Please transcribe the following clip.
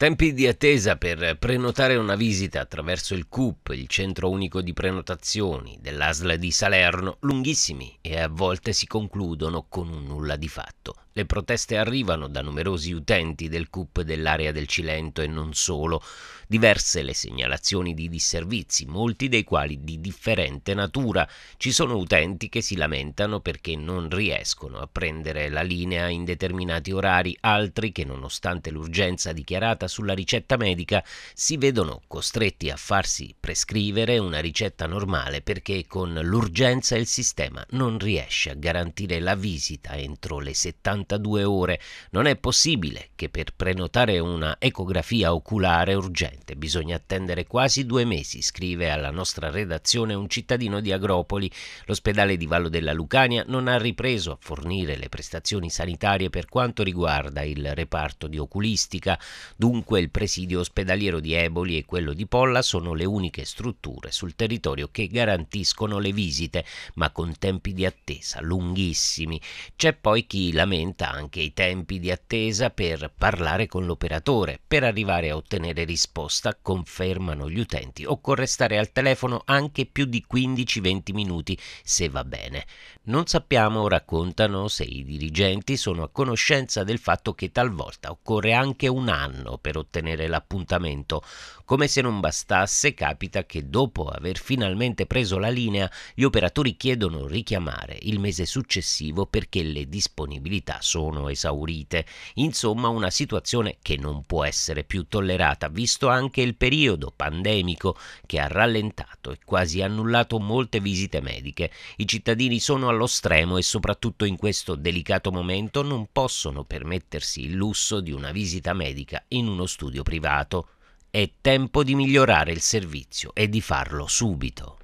Tempi di attesa per prenotare una visita attraverso il CUP, il centro unico di prenotazioni dell'ASL di Salerno, lunghissimi e a volte si concludono con un nulla di fatto. Le proteste arrivano da numerosi utenti del CUP dell'area del Cilento e non solo. Diverse le segnalazioni di disservizi, molti dei quali di differente natura. Ci sono utenti che si lamentano perché non riescono a prendere la linea in determinati orari, altri che nonostante l'urgenza dichiarata sulla ricetta medica si vedono costretti a farsi prescrivere una ricetta normale perché con l'urgenza il sistema non riesce a garantire la visita entro le 72 ore. Non è possibile che per prenotare una ecografia oculare urgente bisogna attendere quasi due mesi, scrive alla nostra redazione un cittadino di Agropoli. L'ospedale di Vallo della Lucania non ha ripreso a fornire le prestazioni sanitarie per quanto riguarda il reparto di oculistica. Dunque Dunque il presidio ospedaliero di Eboli e quello di Polla sono le uniche strutture sul territorio che garantiscono le visite, ma con tempi di attesa lunghissimi. C'è poi chi lamenta anche i tempi di attesa per parlare con l'operatore, per arrivare a ottenere risposta, confermano gli utenti. Occorre stare al telefono anche più di 15-20 minuti, se va bene. Non sappiamo, raccontano, se i dirigenti sono a conoscenza del fatto che talvolta occorre anche un anno per per ottenere l'appuntamento. Come se non bastasse, capita che dopo aver finalmente preso la linea, gli operatori chiedono richiamare il mese successivo perché le disponibilità sono esaurite. Insomma, una situazione che non può essere più tollerata, visto anche il periodo pandemico che ha rallentato e quasi annullato molte visite mediche. I cittadini sono allo stremo e soprattutto in questo delicato momento non possono permettersi il lusso di una visita medica in un uno studio privato. È tempo di migliorare il servizio e di farlo subito.